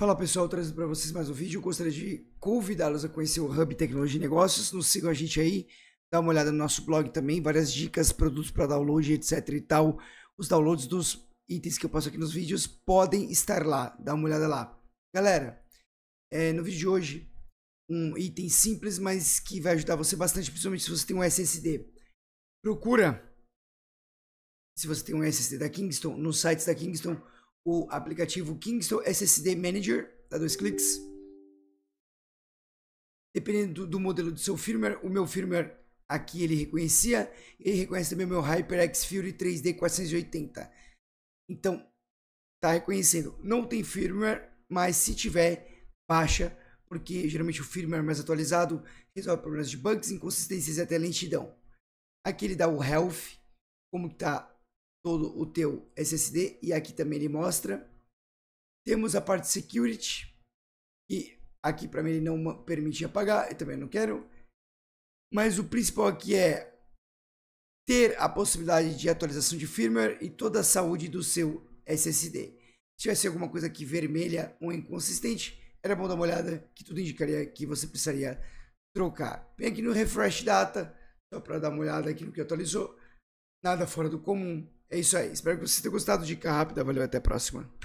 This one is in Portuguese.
Fala pessoal, trazendo para vocês mais um vídeo. Eu gostaria de convidá-los a conhecer o Hub Tecnologia e Negócios. Nos sigam a gente aí, dá uma olhada no nosso blog também, várias dicas, produtos para download, etc e tal. Os downloads dos itens que eu passo aqui nos vídeos podem estar lá, dá uma olhada lá. Galera, é, no vídeo de hoje, um item simples, mas que vai ajudar você bastante, principalmente se você tem um SSD. Procura, se você tem um SSD da Kingston, nos sites da Kingston, o aplicativo Kingston SSD Manager, dá dois cliques. Dependendo do, modelo do seu firmware, o meu firmware aqui ele reconhecia, ele reconhece também o meu HyperX Fury 3D 480. Então, tá reconhecendo. Não tem firmware, mas se tiver, baixa, porque geralmente o firmware mais atualizado resolve problemas de bugs, inconsistências e até lentidão. Aqui ele dá o health, como está todo o teu SSD e aqui também ele mostra. Temos a parte security e aqui para mim ele não permite apagar, eu também não quero. Mas o principal aqui é ter a possibilidade de atualização de firmware e toda a saúde do seu SSD. Se tivesse alguma coisa aqui vermelha ou inconsistente, era bom dar uma olhada que tudo indicaria que você precisaria trocar. Vem aqui no refresh data, só para dar uma olhada aqui no que atualizou. Nada fora do comum. É isso aí. Espero que você tenha gostado. Dica rápida. Valeu, até a próxima.